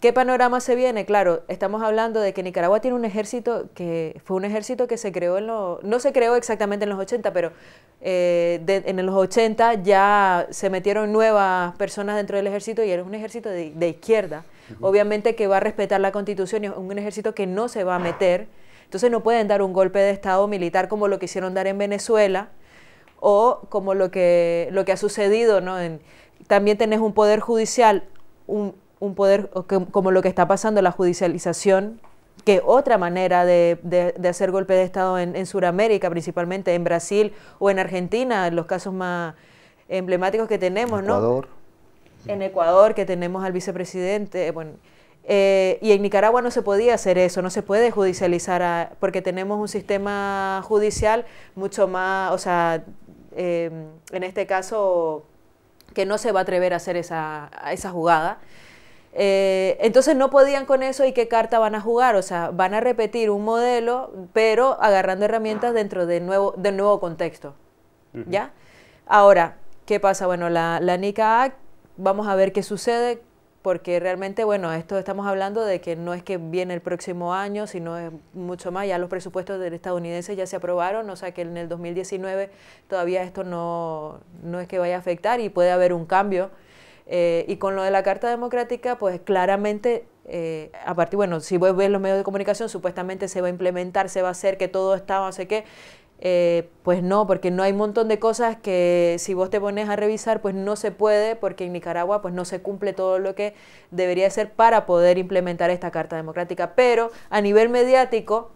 ¿Qué panorama se viene? Claro, estamos hablando de que Nicaragua tiene un ejército que fue un ejército que se creó en los... No se creó exactamente en los 80, pero eh, en los 80 ya se metieron nuevas personas dentro del ejército y era un ejército de, izquierda. Obviamente que va a respetar la constitución y es un ejército que no se va a meter. Entonces no pueden dar un golpe de Estado militar como lo quisieron dar en Venezuela o como lo que, lo que ha sucedido. ¿no? también tenés un poder judicial, un un poder como lo que está pasando, la judicialización, que otra manera de, hacer golpe de Estado en, Sudamérica, principalmente en Brasil o en Argentina, los casos más emblemáticos que tenemos, Ecuador. ¿no? En Ecuador, que tenemos al vicepresidente, bueno, eh, y en Nicaragua no se podía hacer eso, no se puede judicializar, porque tenemos un sistema judicial mucho más, o sea, eh, en este caso, que no se va a atrever a hacer esa, esa jugada. Eh, entonces no podían con eso y qué carta van a jugar, o sea, van a repetir un modelo, pero agarrando herramientas dentro del nuevo, nuevo contexto. ¿Ya? Ahora, ¿qué pasa? Bueno, la, NICA vamos a ver qué sucede, porque realmente, bueno, esto estamos hablando de que no es que viene el próximo año, sino es mucho más, ya los presupuestos del estadounidense ya se aprobaron, o sea que en el 2019 todavía esto no es que vaya a afectar y puede haber un cambio eh, y con lo de la Carta Democrática, pues claramente, eh, a partir, bueno, si vos ves los medios de comunicación, supuestamente se va a implementar, se va a hacer que todo está, no sé qué. Eh, pues no, porque no hay un montón de cosas que si vos te pones a revisar, pues no se puede, porque en Nicaragua pues no se cumple todo lo que debería ser para poder implementar esta Carta Democrática. Pero a nivel mediático,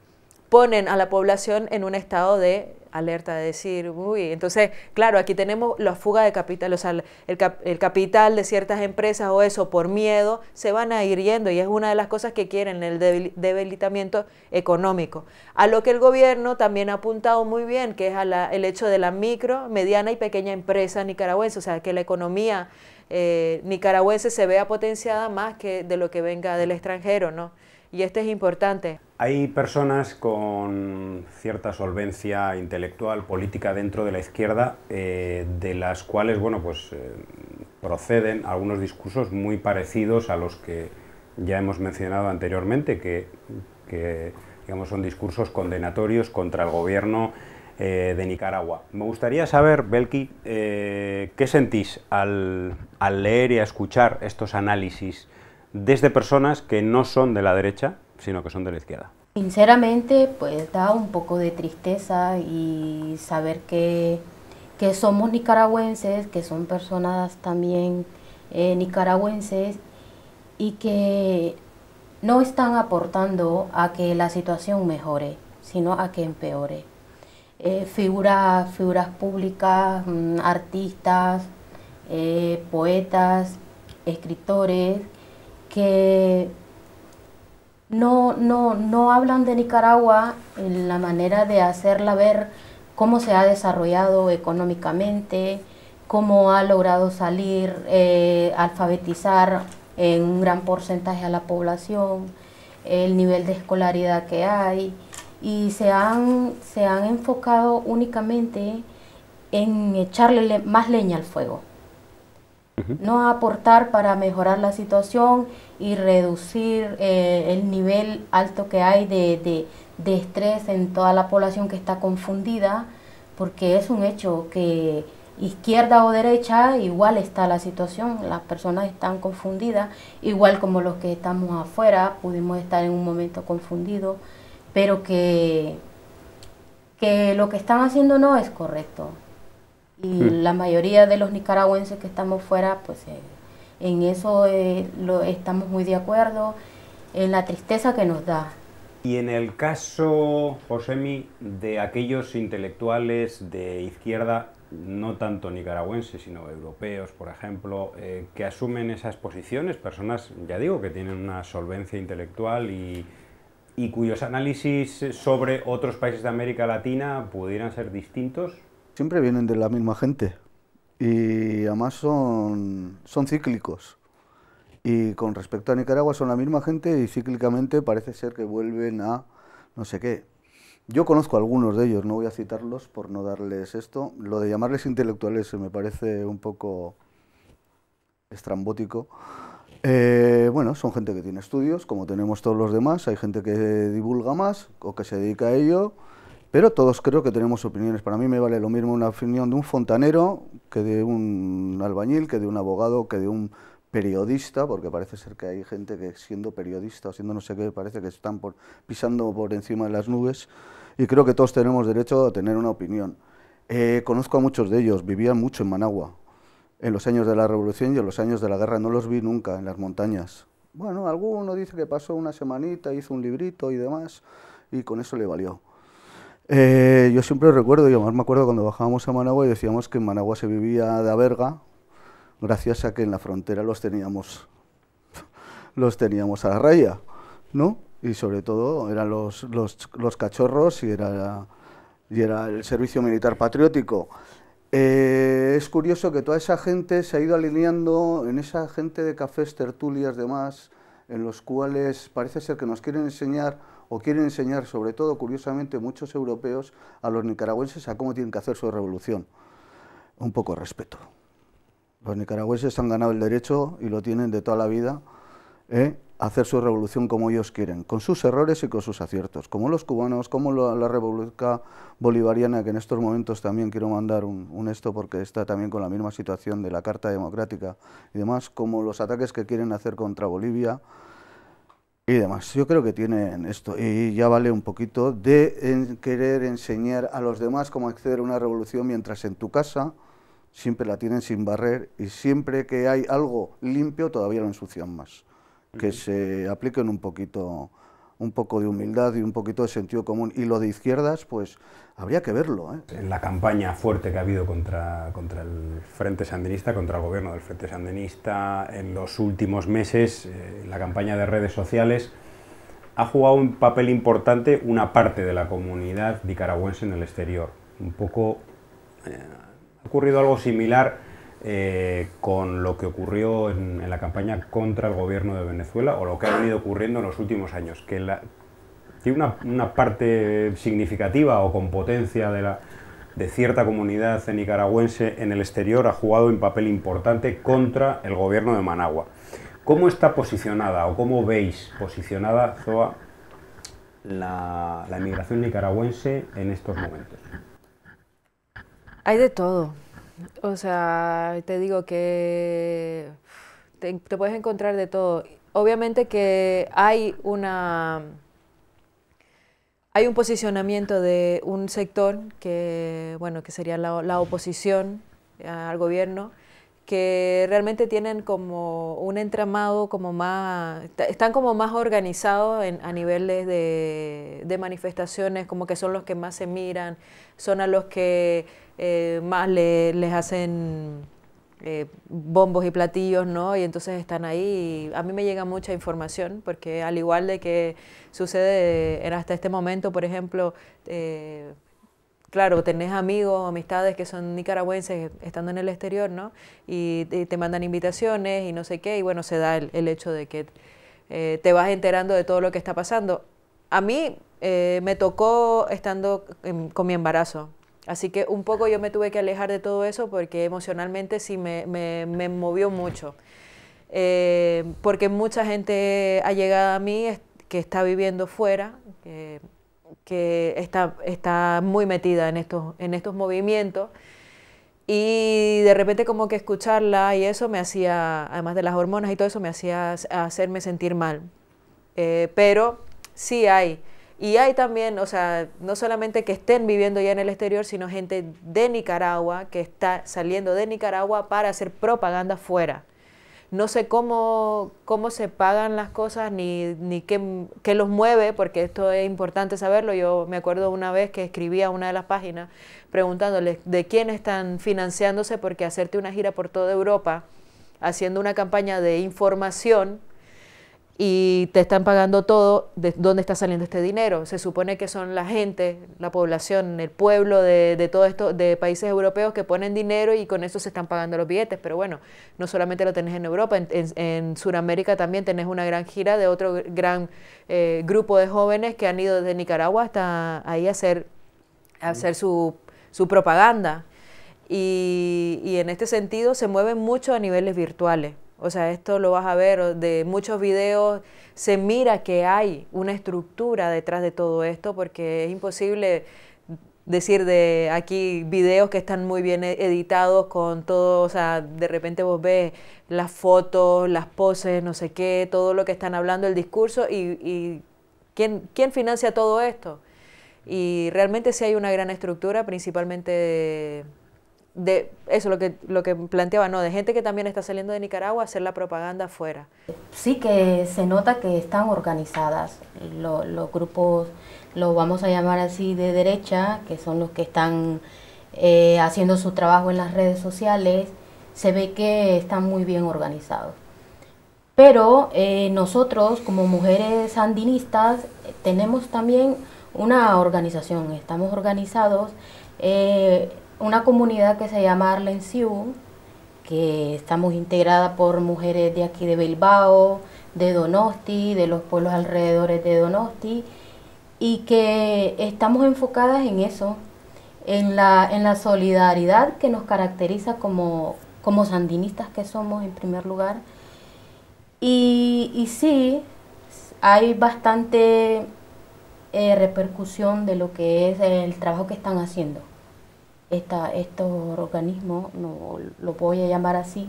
ponen a la población en un estado de alerta de decir, uy, entonces, claro, aquí tenemos la fuga de capital, o sea, el, capital de ciertas empresas o eso por miedo se van a ir yendo y es una de las cosas que quieren, el debilitamiento económico. A lo que el gobierno también ha apuntado muy bien, que es a el hecho de la micro, mediana y pequeña empresa nicaragüense, o sea, que la economía eh, nicaragüense se vea potenciada más que de lo que venga del extranjero, ¿no? y este es importante. Hay personas con cierta solvencia intelectual, política dentro de la izquierda, eh, de las cuales, bueno, pues eh, proceden algunos discursos muy parecidos a los que ya hemos mencionado anteriormente, que, digamos, son discursos condenatorios contra el gobierno eh, de Nicaragua. Me gustaría saber, Belki, ¿qué sentís al, al leer y a escuchar estos análisis desde personas que no son de la derecha, sino que son de la izquierda. Sinceramente, pues da un poco de tristeza y saber que, somos nicaragüenses, que son personas también eh, nicaragüenses y que no están aportando a que la situación mejore, sino a que empeore. Eh, figuras, figuras públicas, mm, artistas, eh, poetas, escritores, que no, no, hablan de Nicaragua en la manera de hacerla ver cómo se ha desarrollado económicamente, cómo ha logrado salir, eh, alfabetizar en un gran porcentaje a la población, el nivel de escolaridad que hay, y se se han enfocado únicamente en echarle más leña al fuego no aportar para mejorar la situación y reducir eh, el nivel alto que hay de, estrés en toda la población que está confundida, porque es un hecho que izquierda o derecha igual está la situación, las personas están confundidas, igual como los que estamos afuera, pudimos estar en un momento confundido, pero que, que lo que están haciendo no es correcto y la mayoría de los nicaragüenses que estamos fuera, pues eh, en eso eh, lo, estamos muy de acuerdo, en la tristeza que nos da. Y en el caso, Josemi, de aquellos intelectuales de izquierda, no tanto nicaragüenses, sino europeos, por ejemplo, eh, que asumen esas posiciones, personas, ya digo, que tienen una solvencia intelectual y cuyos análisis sobre otros países de América Latina pudieran ser distintos, siempre vienen de la misma gente y además son, cíclicos. Y con respecto a Nicaragua son la misma gente y cíclicamente parece ser que vuelven a no sé qué. Yo conozco algunos de ellos, no voy a citarlos por no darles esto. Lo de llamarles intelectuales me parece un poco estrambótico. Eh, bueno, son gente que tiene estudios, como tenemos todos los demás. Hay gente que divulga más o que se dedica a ello. Pero todos creo que tenemos opiniones. Para mí me vale lo mismo una opinión de un fontanero que de un albañil, que de un abogado, que de un periodista, porque parece ser que hay gente que siendo periodista o siendo no sé qué, parece que están pisando por encima de las nubes, y creo que todos tenemos derecho a tener una opinión. Eh, conozco a muchos de ellos, vivían mucho en Managua, en los años de la Revolución y en los años de la guerra, no los vi nunca en las montañas. Bueno, alguno dice que pasó una semanita, hizo un librito y demás, y con eso le valió. Eh, yo siempre recuerdo, yo más me acuerdo cuando bajábamos a Managua y decíamos que en Managua se vivía de a verga, gracias a que en la frontera los teníamos, los teníamos a la raya, ¿no? Y sobre todo eran los, cachorros y era, era el servicio militar patriótico. Eh, es curioso que toda esa gente se ha ido alineando en esa gente de cafés, tertulias, demás, en los cuales parece ser que nos quieren enseñar o quieren enseñar, sobre todo, curiosamente, muchos europeos a los nicaragüenses a cómo tienen que hacer su revolución. Un poco respeto. Los nicaragüenses han ganado el derecho y lo tienen de toda la vida ¿eh? a hacer su revolución como ellos quieren, con sus errores y con sus aciertos, como los cubanos, como la, República Bolivariana, que en estos momentos también quiero mandar un, un, esto porque está también con la misma situación de la Carta Democrática y demás, como los ataques que quieren hacer contra Bolivia, y demás. Yo creo que tienen esto y ya vale un poquito de querer enseñar a los demás cómo acceder a una revolución mientras en tu casa siempre la tienen sin barrer y siempre que hay algo limpio todavía lo ensucian más. Que se apliquen un poquito un poco de humildad y un poquito de sentido común. Y lo de izquierdas, pues habría que verlo. ¿eh? En la campaña fuerte que ha habido contra, contra el Frente Sandinista, contra el gobierno del Frente Sandinista en los últimos meses, eh, la campaña de redes sociales, ha jugado un papel importante una parte de la comunidad nicaragüense en el exterior. Un poco eh, ha ocurrido algo similar eh, con lo que ocurrió en, la campaña contra el gobierno de Venezuela o lo que ha ah. venido ocurriendo en los últimos años, que tiene una, parte significativa o con potencia de, cierta comunidad nicaragüense en el exterior ha jugado un papel importante contra el gobierno de Managua. ¿Cómo está posicionada o cómo veis posicionada Zoa la inmigración nicaragüense en estos momentos? Hay de todo. O sea, te digo que te, puedes encontrar de todo. Obviamente que hay una hay un posicionamiento de un sector que, bueno, que sería la, oposición eh, al gobierno, que realmente tienen como un entramado como más, están como más organizados a niveles de manifestaciones, como que son los que más se miran, son a los que eh, más les hacen eh, bombos y platillos, ¿no? Y entonces están ahí. Y a mí me llega mucha información, porque al igual de que sucede hasta este momento, por ejemplo, eh, claro, tenés amigos, amistades que son nicaragüenses estando en el exterior, ¿no? Y, te mandan invitaciones y no sé qué, y bueno, se da el, hecho de que te vas enterando de todo lo que está pasando. A mí me tocó estando con mi embarazo, Así que un poco yo me tuve que alejar de todo eso porque emocionalmente sí me, movió mucho. Eh, porque mucha gente ha llegado a mí que está viviendo fuera, que, está, está muy metida en estos, en estos movimientos. Y de repente como que escucharla y eso me hacía, además de las hormonas y todo eso, me hacía hacerme sentir mal. Eh, pero sí hay y hay también, o sea, no solamente que estén viviendo ya en el exterior, sino gente de Nicaragua que está saliendo de Nicaragua para hacer propaganda fuera. No sé cómo, cómo se pagan las cosas ni, qué, qué, los mueve, porque esto es importante saberlo. Yo me acuerdo una vez que escribí a una de las páginas preguntándoles de quién están financiándose, porque hacerte una gira por toda Europa haciendo una campaña de información y te están pagando todo, ¿de dónde está saliendo este dinero? Se supone que son la gente, la población, el pueblo de, de todo esto, de países europeos que ponen dinero y con eso se están pagando los billetes. Pero bueno, no solamente lo tenés en Europa, en, en, Sudamérica también tenés una gran gira de otro gran eh, grupo de jóvenes que han ido desde Nicaragua hasta ahí a hacer, hacer su, su propaganda. y en este sentido se mueven mucho a niveles virtuales. O sea, esto lo vas a ver de muchos videos, se mira que hay una estructura detrás de todo esto porque es imposible decir de aquí videos que están muy bien e-, editados con todo, o sea, de repente vos ves las fotos, las poses, no sé qué, todo lo que están hablando, el discurso y, ¿quién, ¿quién, financia todo esto? Y realmente sí hay una gran estructura, principalmente... De, de eso lo que lo que planteaba no de gente que también está saliendo de Nicaragua a hacer la propaganda afuera sí que se nota que están organizadas los, grupos los vamos a llamar así de derecha que son los que están eh, haciendo su trabajo en las redes sociales se ve que están muy bien organizados pero eh, nosotros como mujeres andinistas tenemos también una organización estamos organizados eh, una comunidad que se llama Arlen que estamos integrada por mujeres de aquí de Bilbao, de Donosti, de los pueblos alrededores de Donosti, y que estamos enfocadas en eso, en la, solidaridad que nos caracteriza como, como sandinistas que somos en primer lugar. Y, y sí, hay bastante eh, repercusión de lo que es el trabajo que están haciendo estos este organismos, no, lo voy a llamar así,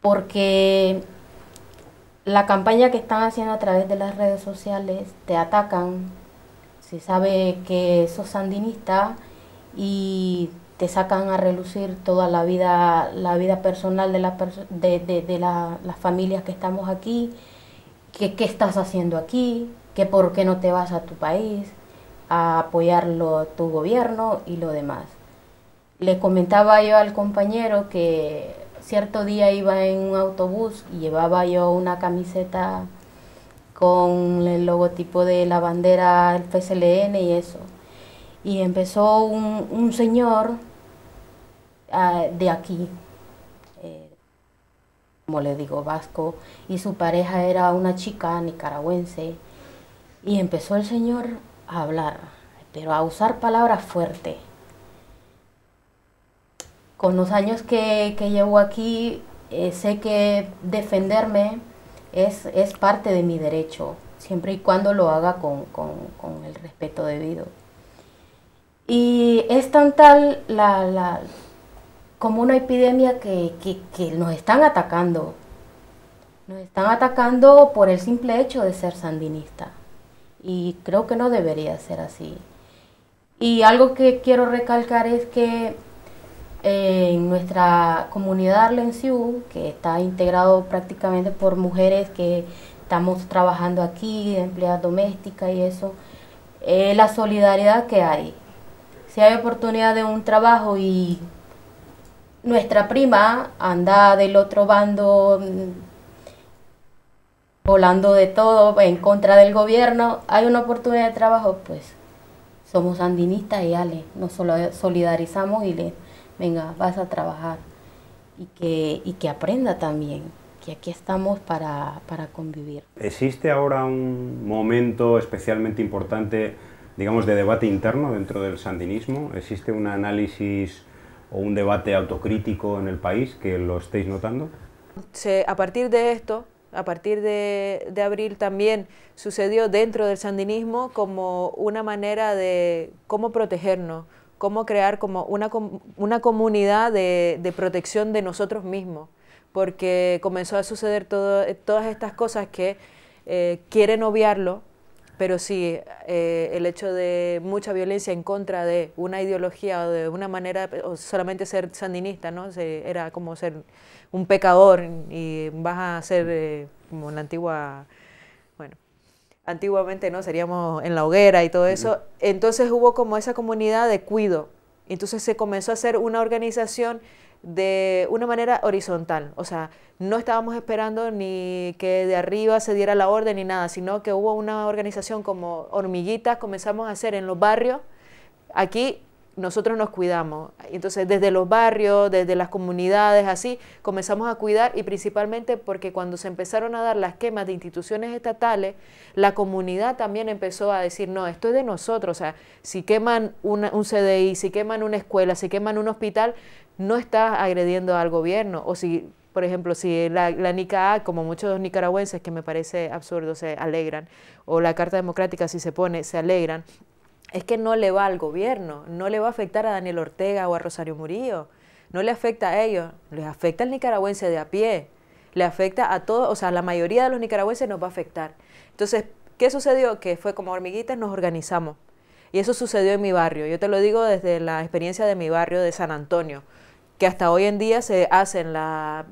porque la campaña que están haciendo a través de las redes sociales te atacan, se sabe que sos sandinista y te sacan a relucir toda la vida, la vida personal de, la de, las familias que estamos aquí, que qué estás haciendo aquí, que por qué no te vas a tu país, a apoyarlo tu gobierno y lo demás. Le comentaba yo al compañero que cierto día iba en un autobús y llevaba yo una camiseta con el logotipo de la bandera del PSLN y eso. Y empezó un, señor ah, de aquí, eh, como le digo, vasco, y su pareja era una chica nicaragüense. Y empezó el señor hablar, pero a usar palabras fuertes. Con los años que, llevo aquí, eh, sé que defenderme es, es, parte de mi derecho, siempre y cuando lo haga con, el respeto debido. Y es tan tal como una epidemia que, que, nos están atacando. Nos están atacando por el simple hecho de ser sandinista y creo que no debería ser así. Y algo que quiero recalcar es que eh, en nuestra comunidad Arlenciú, que está integrado prácticamente por mujeres que estamos trabajando aquí, de empleadas domésticas y eso, eh, la solidaridad que hay. Si hay oportunidad de un trabajo y nuestra prima anda del otro bando volando de todo, en contra del gobierno, hay una oportunidad de trabajo, pues somos sandinistas y ale, nos solidarizamos y le, venga, vas a trabajar. Y que, y que aprenda también, que aquí estamos para, para convivir. ¿Existe ahora un momento especialmente importante, digamos, de debate interno dentro del sandinismo? ¿Existe un análisis o un debate autocrítico en el país que lo estéis notando? a partir de esto, a partir de, abril también sucedió dentro del sandinismo como una manera de cómo protegernos, cómo crear como una, comunidad de, protección de nosotros mismos, porque comenzó a suceder todas estas cosas que eh, quieren obviarlo pero sí, eh, el hecho de mucha violencia en contra de una ideología o de una manera, o solamente ser sandinista, ¿no? era como ser un pecador y vas a ser eh, como en la antigua, bueno, antiguamente, ¿no? Seríamos en la hoguera y todo eso. Entonces hubo como esa comunidad de cuido. Entonces se comenzó a hacer una organización de una manera horizontal. O sea, no estábamos esperando ni que de arriba se diera la orden ni nada, sino que hubo una organización como hormiguitas, comenzamos a hacer en los barrios, aquí nosotros nos cuidamos. Entonces, desde los barrios, desde las comunidades, así, comenzamos a cuidar y principalmente porque cuando se empezaron a dar las quemas de instituciones estatales, la comunidad también empezó a decir, no, esto es de nosotros. O sea, si queman un CDI, si queman una escuela, si queman un hospital, no está agrediendo al gobierno. O si, por ejemplo, si la, la como muchos nicaragüenses, que me parece absurdo, se alegran, o la Carta Democrática, si se pone, se alegran es que no le va al gobierno, no le va a afectar a Daniel Ortega o a Rosario Murillo, no le afecta a ellos, les afecta al nicaragüense de a pie, le afecta a todos, o sea, a la mayoría de los nicaragüenses nos va a afectar. Entonces, ¿qué sucedió? Que fue como hormiguitas nos organizamos. Y eso sucedió en mi barrio. Yo te lo digo desde la experiencia de mi barrio de San Antonio, que hasta hoy en día se hacen la,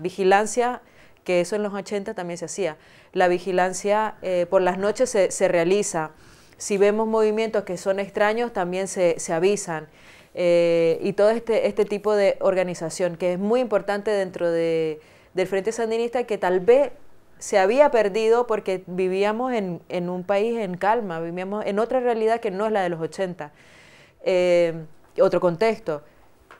vigilancia que eso en los 80 también se hacía. La vigilancia eh, por las noches se realiza, si vemos movimientos que son extraños, también se, avisan. Eh, y todo este, este, tipo de organización, que es muy importante dentro de, del Frente Sandinista, que tal vez se había perdido porque vivíamos en, un país en calma, vivíamos en otra realidad que no es la de los 80, eh, otro contexto.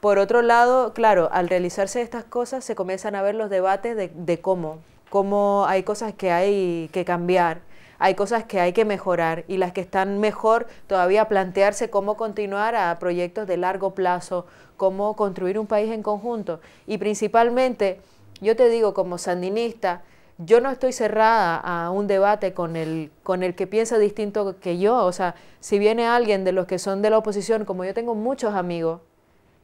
Por otro lado, claro, al realizarse estas cosas se comienzan a ver los debates de, de cómo, cómo hay cosas que hay que cambiar hay cosas que hay que mejorar y las que están mejor todavía plantearse cómo continuar a proyectos de largo plazo, cómo construir un país en conjunto. Y principalmente, yo te digo como sandinista, yo no estoy cerrada a un debate con el, con el que piensa distinto que yo. O sea, si viene alguien de los que son de la oposición, como yo tengo muchos amigos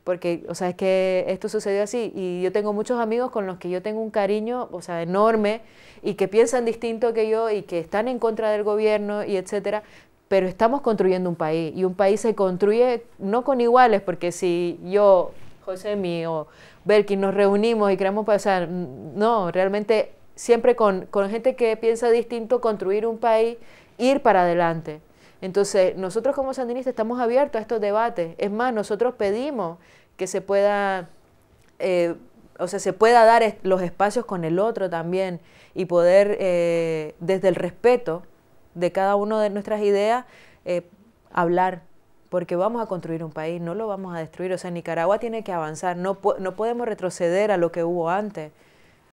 porque, o sea, es que esto sucedió así y yo tengo muchos amigos con los que yo tengo un cariño, o sea, enorme y que piensan distinto que yo y que están en contra del gobierno y etcétera, pero estamos construyendo un país y un país se construye no con iguales, porque si yo, José mi o Berkin nos reunimos y queremos pasar no, realmente siempre con gente que piensa distinto construir un país, ir para adelante. Entonces, nosotros como sandinistas estamos abiertos a estos debates. Es más, nosotros pedimos que se pueda, eh, o sea, se pueda dar los espacios con el otro también y poder, eh, desde el respeto de cada una de nuestras ideas, eh, hablar porque vamos a construir un país, no lo vamos a destruir. O sea, Nicaragua tiene que avanzar, no, no podemos retroceder a lo que hubo antes.